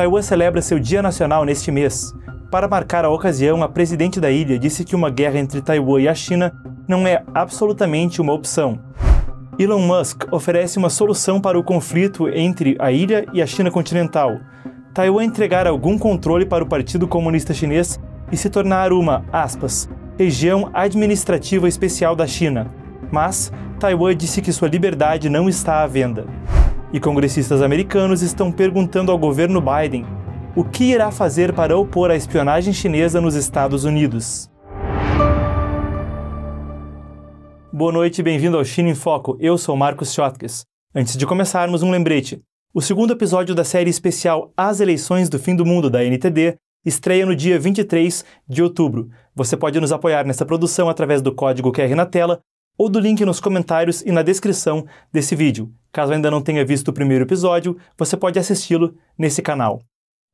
Taiwan celebra seu Dia Nacional neste mês. Para marcar a ocasião, a presidente da ilha disse que uma guerra entre Taiwan e a China não é absolutamente uma opção. Elon Musk oferece uma solução para o conflito entre a ilha e a China continental. Taiwan entregar algum controle para o Partido Comunista Chinês e se tornar uma, aspas, região administrativa especial da China. Mas Taiwan disse que sua liberdade não está à venda e congressistas americanos estão perguntando ao governo Biden o que irá fazer para opor a espionagem chinesa nos Estados Unidos. Boa noite bem-vindo ao China em Foco. Eu sou Marcos Schottkes. Antes de começarmos, um lembrete. O segundo episódio da série especial As Eleições do Fim do Mundo da NTD estreia no dia 23 de outubro. Você pode nos apoiar nessa produção através do código QR na tela ou do link nos comentários e na descrição desse vídeo. Caso ainda não tenha visto o primeiro episódio, você pode assisti-lo nesse canal.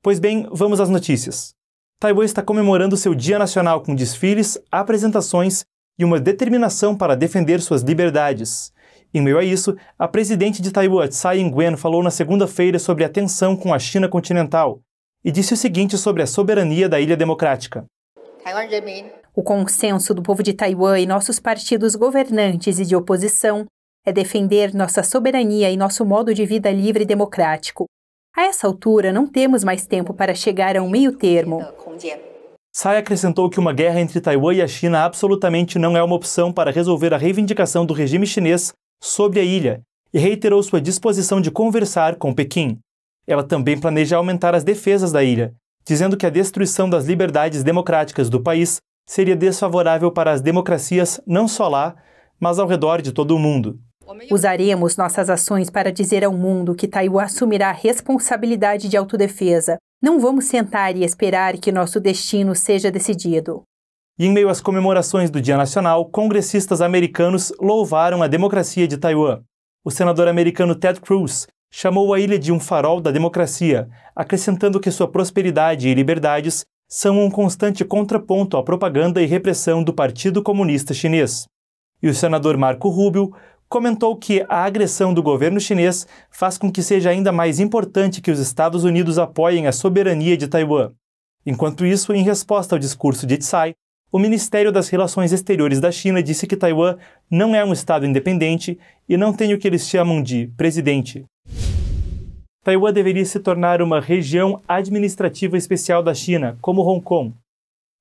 Pois bem, vamos às notícias. Taiwan está comemorando seu Dia Nacional com desfiles, apresentações e uma determinação para defender suas liberdades. Em meio a isso, a presidente de Taiwan, Tsai Ing-wen, falou na segunda-feira sobre a tensão com a China continental e disse o seguinte sobre a soberania da Ilha Democrática. O consenso do povo de Taiwan e nossos partidos governantes e de oposição é defender nossa soberania e nosso modo de vida livre e democrático. A essa altura, não temos mais tempo para chegar a um meio termo. Tsai acrescentou que uma guerra entre Taiwan e a China absolutamente não é uma opção para resolver a reivindicação do regime chinês sobre a ilha e reiterou sua disposição de conversar com Pequim. Ela também planeja aumentar as defesas da ilha, dizendo que a destruição das liberdades democráticas do país seria desfavorável para as democracias não só lá, mas ao redor de todo o mundo. Usaremos nossas ações para dizer ao mundo que Taiwan assumirá a responsabilidade de autodefesa. Não vamos sentar e esperar que nosso destino seja decidido. E em meio às comemorações do Dia Nacional, congressistas americanos louvaram a democracia de Taiwan. O senador americano Ted Cruz chamou a ilha de um farol da democracia, acrescentando que sua prosperidade e liberdades são um constante contraponto à propaganda e repressão do Partido Comunista Chinês. E o senador Marco Rubio comentou que a agressão do governo chinês faz com que seja ainda mais importante que os Estados Unidos apoiem a soberania de Taiwan. Enquanto isso, em resposta ao discurso de Tsai, o Ministério das Relações Exteriores da China disse que Taiwan não é um Estado independente e não tem o que eles chamam de presidente. Taiwan deveria se tornar uma região administrativa especial da China, como Hong Kong.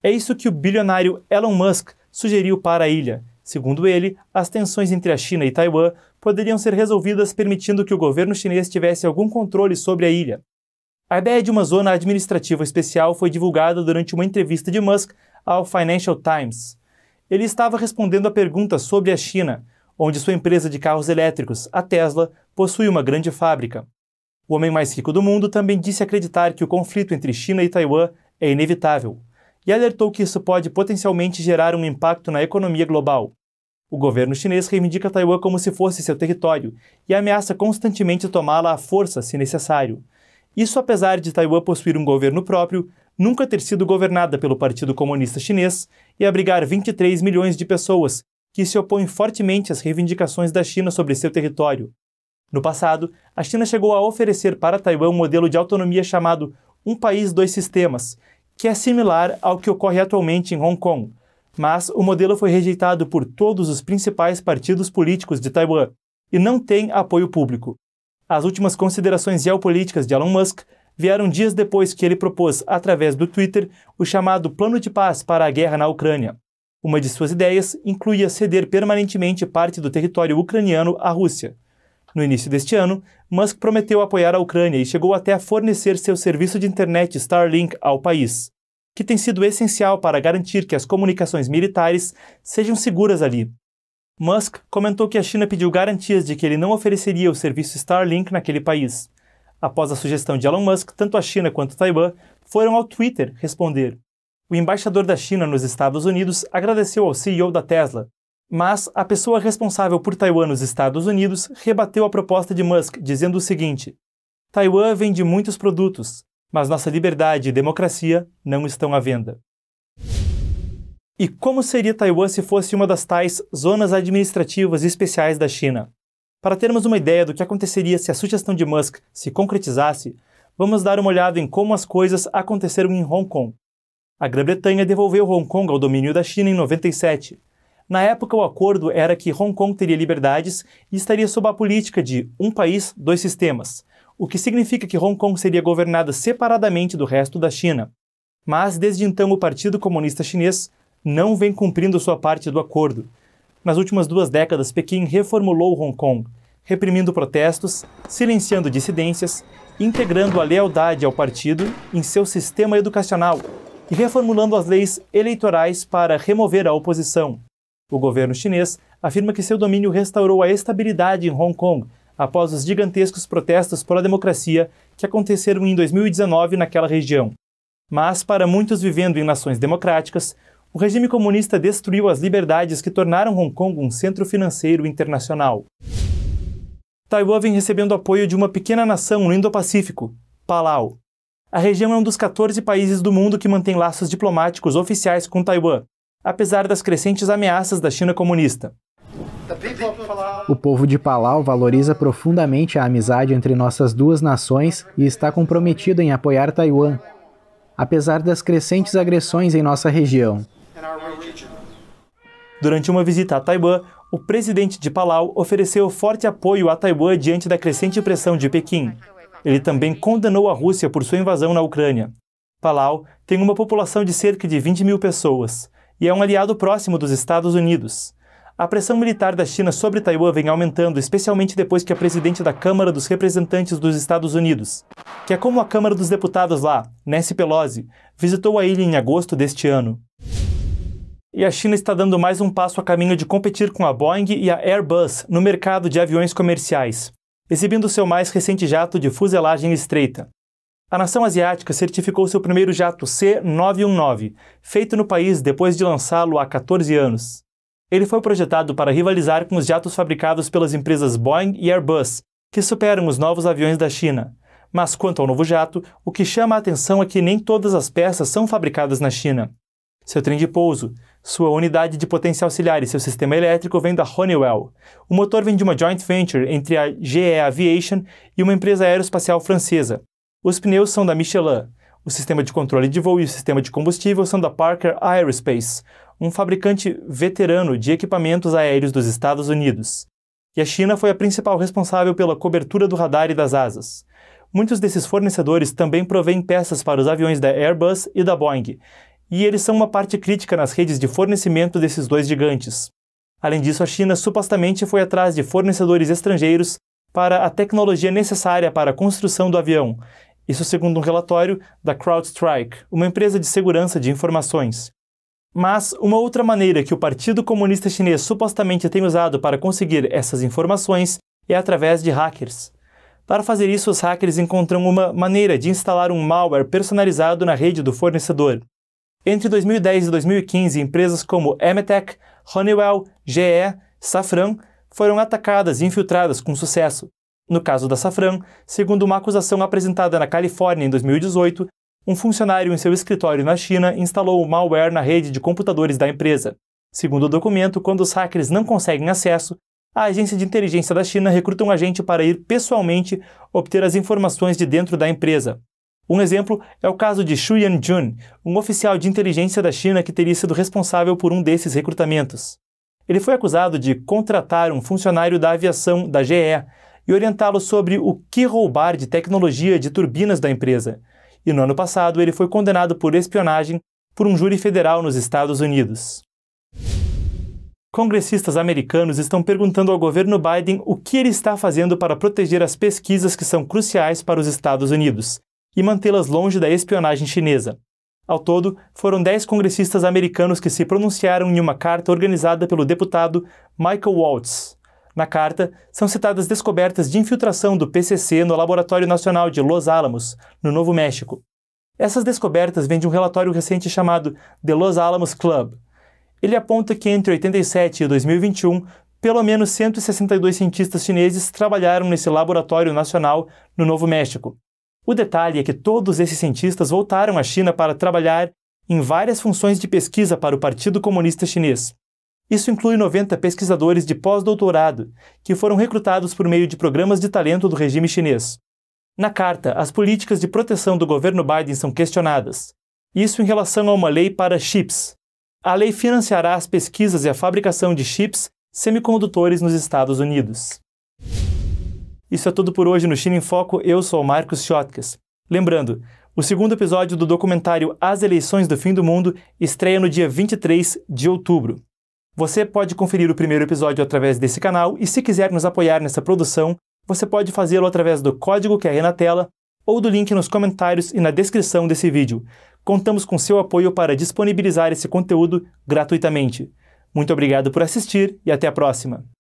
É isso que o bilionário Elon Musk sugeriu para a ilha. Segundo ele, as tensões entre a China e Taiwan poderiam ser resolvidas permitindo que o governo chinês tivesse algum controle sobre a ilha. A ideia de uma zona administrativa especial foi divulgada durante uma entrevista de Musk ao Financial Times. Ele estava respondendo a perguntas sobre a China, onde sua empresa de carros elétricos, a Tesla, possui uma grande fábrica. O homem mais rico do mundo também disse acreditar que o conflito entre China e Taiwan é inevitável e alertou que isso pode potencialmente gerar um impacto na economia global. O governo chinês reivindica Taiwan como se fosse seu território e ameaça constantemente tomá-la à força se necessário. Isso apesar de Taiwan possuir um governo próprio, nunca ter sido governada pelo Partido Comunista Chinês e abrigar 23 milhões de pessoas que se opõem fortemente às reivindicações da China sobre seu território. No passado, a China chegou a oferecer para Taiwan um modelo de autonomia chamado Um País, Dois Sistemas, que é similar ao que ocorre atualmente em Hong Kong. Mas o modelo foi rejeitado por todos os principais partidos políticos de Taiwan e não tem apoio público. As últimas considerações geopolíticas de Elon Musk vieram dias depois que ele propôs, através do Twitter, o chamado Plano de Paz para a guerra na Ucrânia. Uma de suas ideias incluía ceder permanentemente parte do território ucraniano à Rússia. No início deste ano, Musk prometeu apoiar a Ucrânia e chegou até a fornecer seu serviço de internet Starlink ao país, que tem sido essencial para garantir que as comunicações militares sejam seguras ali. Musk comentou que a China pediu garantias de que ele não ofereceria o serviço Starlink naquele país. Após a sugestão de Elon Musk, tanto a China quanto Taiwan foram ao Twitter responder. O embaixador da China nos Estados Unidos agradeceu ao CEO da Tesla, mas a pessoa responsável por Taiwan nos Estados Unidos rebateu a proposta de Musk, dizendo o seguinte: Taiwan vende muitos produtos, mas nossa liberdade e democracia não estão à venda. E como seria Taiwan se fosse uma das tais zonas administrativas especiais da China? Para termos uma ideia do que aconteceria se a sugestão de Musk se concretizasse, vamos dar uma olhada em como as coisas aconteceram em Hong Kong. A Grã-Bretanha devolveu Hong Kong ao domínio da China em 97, na época, o acordo era que Hong Kong teria liberdades e estaria sob a política de um país, dois sistemas, o que significa que Hong Kong seria governada separadamente do resto da China. Mas desde então, o Partido Comunista Chinês não vem cumprindo sua parte do acordo. Nas últimas duas décadas, Pequim reformulou Hong Kong, reprimindo protestos, silenciando dissidências, integrando a lealdade ao partido em seu sistema educacional e reformulando as leis eleitorais para remover a oposição. O governo chinês afirma que seu domínio restaurou a estabilidade em Hong Kong após os gigantescos protestos pela democracia que aconteceram em 2019 naquela região. Mas, para muitos vivendo em nações democráticas, o regime comunista destruiu as liberdades que tornaram Hong Kong um centro financeiro internacional. Taiwan vem recebendo apoio de uma pequena nação no Indo-Pacífico, Palau. A região é um dos 14 países do mundo que mantém laços diplomáticos oficiais com Taiwan, apesar das crescentes ameaças da China comunista. O povo de Palau valoriza profundamente a amizade entre nossas duas nações e está comprometido em apoiar Taiwan, apesar das crescentes agressões em nossa região. Durante uma visita a Taiwan, o presidente de Palau ofereceu forte apoio a Taiwan diante da crescente pressão de Pequim. Ele também condenou a Rússia por sua invasão na Ucrânia. Palau tem uma população de cerca de 20 mil pessoas e é um aliado próximo dos Estados Unidos. A pressão militar da China sobre Taiwan vem aumentando, especialmente depois que a presidente da Câmara dos Representantes dos Estados Unidos, que é como a Câmara dos Deputados lá, Nancy Pelosi, visitou a ilha em agosto deste ano. E a China está dando mais um passo a caminho de competir com a Boeing e a Airbus no mercado de aviões comerciais, exibindo seu mais recente jato de fuselagem estreita, a nação asiática certificou seu primeiro jato C-919, feito no país depois de lançá-lo há 14 anos. Ele foi projetado para rivalizar com os jatos fabricados pelas empresas Boeing e Airbus, que superam os novos aviões da China. Mas quanto ao novo jato, o que chama a atenção é que nem todas as peças são fabricadas na China. Seu trem de pouso, sua unidade de potência auxiliar e seu sistema elétrico vêm da Honeywell. O motor vem de uma joint venture entre a GE Aviation e uma empresa aeroespacial francesa. Os pneus são da Michelin. O sistema de controle de voo e o sistema de combustível são da Parker Aerospace, um fabricante veterano de equipamentos aéreos dos Estados Unidos. E a China foi a principal responsável pela cobertura do radar e das asas. Muitos desses fornecedores também provêm peças para os aviões da Airbus e da Boeing, e eles são uma parte crítica nas redes de fornecimento desses dois gigantes. Além disso, a China supostamente foi atrás de fornecedores estrangeiros para a tecnologia necessária para a construção do avião, isso segundo um relatório da CrowdStrike, uma empresa de segurança de informações. Mas uma outra maneira que o Partido Comunista Chinês supostamente tem usado para conseguir essas informações é através de hackers. Para fazer isso, os hackers encontram uma maneira de instalar um malware personalizado na rede do fornecedor. Entre 2010 e 2015, empresas como Emetec, Honeywell, GE, Safran foram atacadas e infiltradas com sucesso. No caso da Safran, segundo uma acusação apresentada na Califórnia em 2018, um funcionário em seu escritório na China instalou o malware na rede de computadores da empresa. Segundo o documento, quando os hackers não conseguem acesso, a agência de inteligência da China recruta um agente para ir pessoalmente obter as informações de dentro da empresa. Um exemplo é o caso de Xu Yanjun, um oficial de inteligência da China que teria sido responsável por um desses recrutamentos. Ele foi acusado de contratar um funcionário da aviação da GE e orientá-lo sobre o que roubar de tecnologia de turbinas da empresa. E no ano passado, ele foi condenado por espionagem por um júri federal nos Estados Unidos. Congressistas americanos estão perguntando ao governo Biden o que ele está fazendo para proteger as pesquisas que são cruciais para os Estados Unidos e mantê-las longe da espionagem chinesa. Ao todo, foram 10 congressistas americanos que se pronunciaram em uma carta organizada pelo deputado Michael Waltz, na carta, são citadas descobertas de infiltração do PCC no Laboratório Nacional de Los Alamos, no Novo México. Essas descobertas vêm de um relatório recente chamado The Los Alamos Club. Ele aponta que entre 87 e 2021, pelo menos 162 cientistas chineses trabalharam nesse laboratório nacional no Novo México. O detalhe é que todos esses cientistas voltaram à China para trabalhar em várias funções de pesquisa para o Partido Comunista Chinês. Isso inclui 90 pesquisadores de pós-doutorado, que foram recrutados por meio de programas de talento do regime chinês. Na carta, as políticas de proteção do governo Biden são questionadas. Isso em relação a uma lei para chips. A lei financiará as pesquisas e a fabricação de chips semicondutores nos Estados Unidos. Isso é tudo por hoje no China em Foco. Eu sou o Marcos Schotkes. Lembrando, o segundo episódio do documentário As Eleições do Fim do Mundo estreia no dia 23 de outubro. Você pode conferir o primeiro episódio através desse canal e se quiser nos apoiar nessa produção, você pode fazê-lo através do código que é aí na tela ou do link nos comentários e na descrição desse vídeo. Contamos com seu apoio para disponibilizar esse conteúdo gratuitamente. Muito obrigado por assistir e até a próxima!